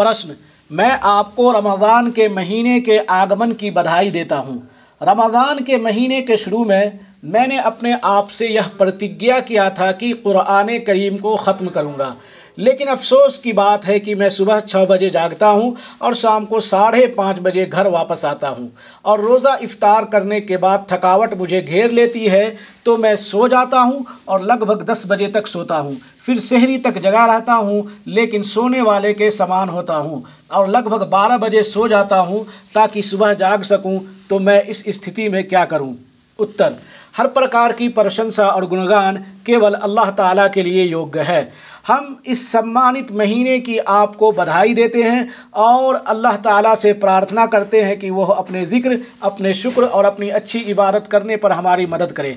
प्रश्न मैं आपको रमज़ान के महीने के आगमन की बधाई देता हूँ रमज़ान के महीने के शुरू में मैंने अपने आप से यह प्रतिज्ञा किया था कि क़ुरान करीम को ख़त्म करूँगा लेकिन अफसोस की बात है कि मैं सुबह छः बजे जागता हूँ और शाम को साढ़े पाँच बजे घर वापस आता हूँ और रोज़ा इफ़ार करने के बाद थकावट मुझे घेर लेती है तो मैं सो जाता हूँ और लगभग दस बजे तक सोता हूँ फिर शहरी तक जगा रहता हूँ लेकिन सोने वाले के समान होता हूँ और लगभग बारह बजे सो जाता हूँ ताकि सुबह जाग सकूँ तो मैं इस स्थिति में क्या करूँ उत्तर हर प्रकार की प्रशंसा और गुणगान केवल अल्लाह ताला के लिए योग्य है हम इस सम्मानित महीने की आपको बधाई देते हैं और अल्लाह ताला से प्रार्थना करते हैं कि वह अपने ज़िक्र अपने शुक्र और अपनी अच्छी इबादत करने पर हमारी मदद करे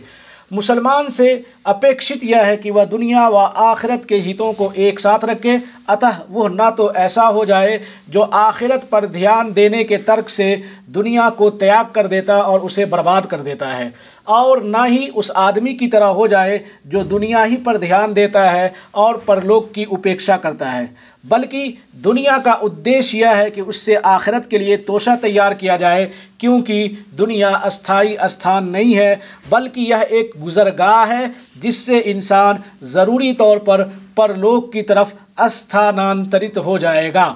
मुसलमान से अपेक्षित यह है कि वह दुनिया व आखिरत के हितों को एक साथ रखे अतः वह ना तो ऐसा हो जाए जो आखिरत पर ध्यान देने के तर्क से दुनिया को त्याग कर देता और उसे बर्बाद कर देता है और ना ही उस आदमी की तरह हो जाए जो दुनिया ही पर ध्यान देता है और परलोक की उपेक्षा करता है बल्कि दुनिया का उद्देश्य यह है कि उससे आखिरत के लिए तोशा तैयार किया जाए क्योंकि दुनिया अस्थाई स्थान नहीं है बल्कि यह एक गुजरगाह है जिससे इंसान ज़रूरी तौर पर परलोक की तरफ स्थानांतरित हो जाएगा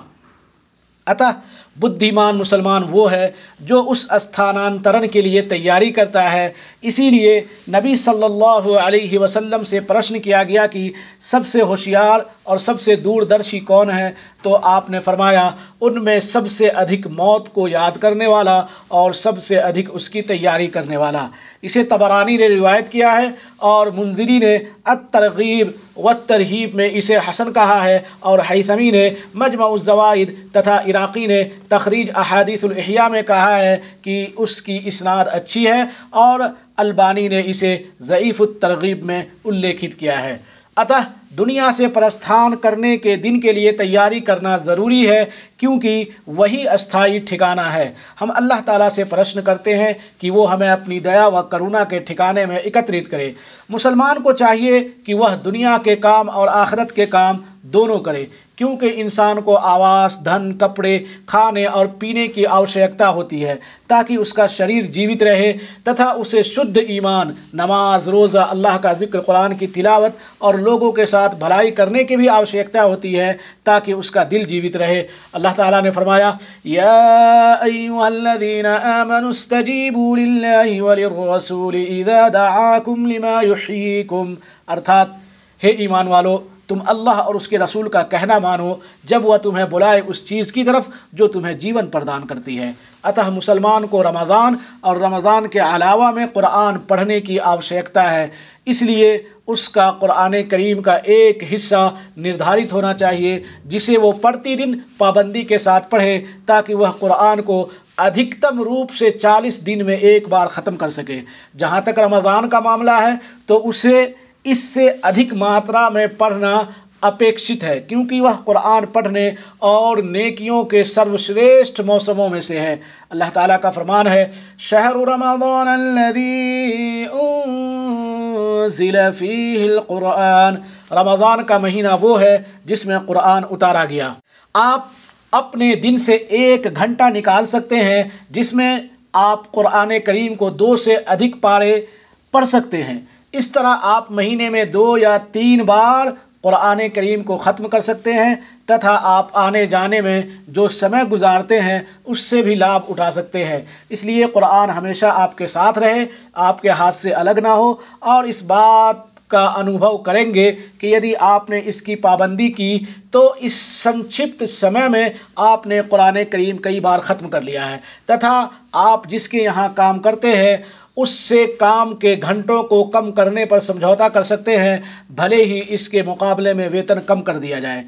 अतः बुद्धिमान मुसलमान वो है जो उस स्थानांतरण के लिए तैयारी करता है इसीलिए नबी सल्लल्लाहु अलैहि वसल्लम से प्रश्न किया गया कि सबसे होशियार और सबसे दूरदर्शी कौन है तो आपने फरमाया उनमें सबसे अधिक मौत को याद करने वाला और सबसे अधिक उसकी तैयारी करने वाला इसे तबरानी ने रिवायत किया है और मुंजरी ने अतरगीब व तरहीब में इसे हसन कहा है और हैसमी ने मजमाज़वाइद तथा इराक़ी ने तखरीज अहादीसहिया में कहा है कि उसकी इसनाद अच्छी है और अलबानी ने इसे ज़यीफ़ तरगीब में उल्लेखित किया है अतः दुनिया से प्रस्थान करने के दिन के लिए तैयारी करना ज़रूरी है क्योंकि वही अस्थाई ठिकाना है हम अल्लाह ताला से प्रश्न करते हैं कि वो हमें अपनी दया व करुणा के ठिकाने में एकत्रित करे मुसलमान को चाहिए कि वह दुनिया के काम और आखरत के काम दोनों करें क्योंकि इंसान को आवास धन कपड़े खाने और पीने की आवश्यकता होती है ताकि उसका शरीर जीवित रहे तथा उसे शुद्ध ईमान नमाज रोज़ा अल्लाह का जिक्र कुरान की तिलावत और लोगों के साथ भलाई करने की भी आवश्यकता होती है ताकि उसका दिल जीवित रहे अल्लाह ताला ने फरमाया या अर्थात हे ईमान वालों तुम अल्लाह और उसके रसूल का कहना मानो जब वह तुम्हें बुलाए उस चीज़ की तरफ जो तुम्हें जीवन प्रदान करती है अतः मुसलमान को रमज़ान और रमज़ान के अलावा में कुरान पढ़ने की आवश्यकता है इसलिए उसका कुरान करीम का एक हिस्सा निर्धारित होना चाहिए जिसे वो प्रतिदिन पाबंदी के साथ पढ़े ताकि वह कुरान को अधिकतम रूप से 40 दिन में एक बार ख़त्म कर सके जहाँ तक रमज़ान का मामला है तो उसे इससे अधिक मात्रा में पढ़ना अपेक्षित है क्योंकि वह कुरान पढ़ने और नेकियों के सर्वश्रेष्ठ मौसमों में से है अल्लाह ताला का फरमान है शहर रमदान रमज़ान का महीना वो है जिसमें कुरान उतारा गया आप अपने दिन से एक घंटा निकाल सकते हैं जिसमें आप कुरान करीम को दो से अधिक पारे पढ़ सकते हैं इस तरह आप महीने में दो या तीन बार क़ुरान करीम को ख़त्म कर सकते हैं तथा आप आने जाने में जो समय गुजारते हैं उससे भी लाभ उठा सकते हैं इसलिए क़ुरान हमेशा आपके साथ रहे आपके हाथ से अलग ना हो और इस बात का अनुभव करेंगे कि यदि आपने इसकी पाबंदी की तो इस संक्षिप्त समय में आपने कुरान करीम कई बार ख़त्म कर लिया है तथा आप जिसके यहाँ काम करते हैं उससे काम के घंटों को कम करने पर समझौता कर सकते हैं भले ही इसके मुकाबले में वेतन कम कर दिया जाए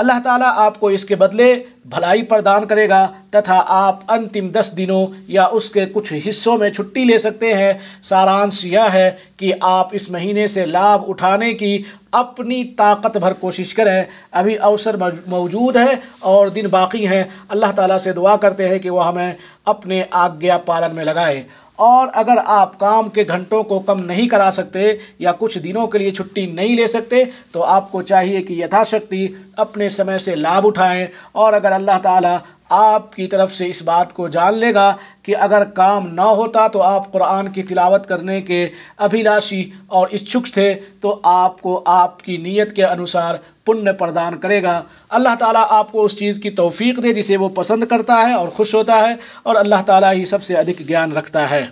अल्लाह ताला आपको इसके बदले भलाई प्रदान करेगा तथा आप अंतिम दस दिनों या उसके कुछ हिस्सों में छुट्टी ले सकते हैं सारांश यह है कि आप इस महीने से लाभ उठाने की अपनी ताकत भर कोशिश करें अभी अवसर मौजूद है और दिन बाकी हैं अल्लाह ताला से दुआ करते हैं कि वह हमें अपने आज्ञा पालन में लगाए और अगर आप काम के घंटों को कम नहीं करा सकते या कुछ दिनों के लिए छुट्टी नहीं ले सकते तो आपको चाहिए कि यथाशक्ति अपने समय से लाभ उठाएं और अगर अल्लाह ताला आपकी तरफ से इस बात को जान लेगा कि अगर काम ना होता तो आप कुरान की तिलावत करने के अभिलाषी और इच्छुक थे तो आपको आपकी नीयत के अनुसार पुण्य प्रदान करेगा अल्लाह ताला आपको उस चीज़ की तौफीक दे जिसे वो पसंद करता है और खुश होता है और अल्लाह ताला ही सबसे अधिक ज्ञान रखता है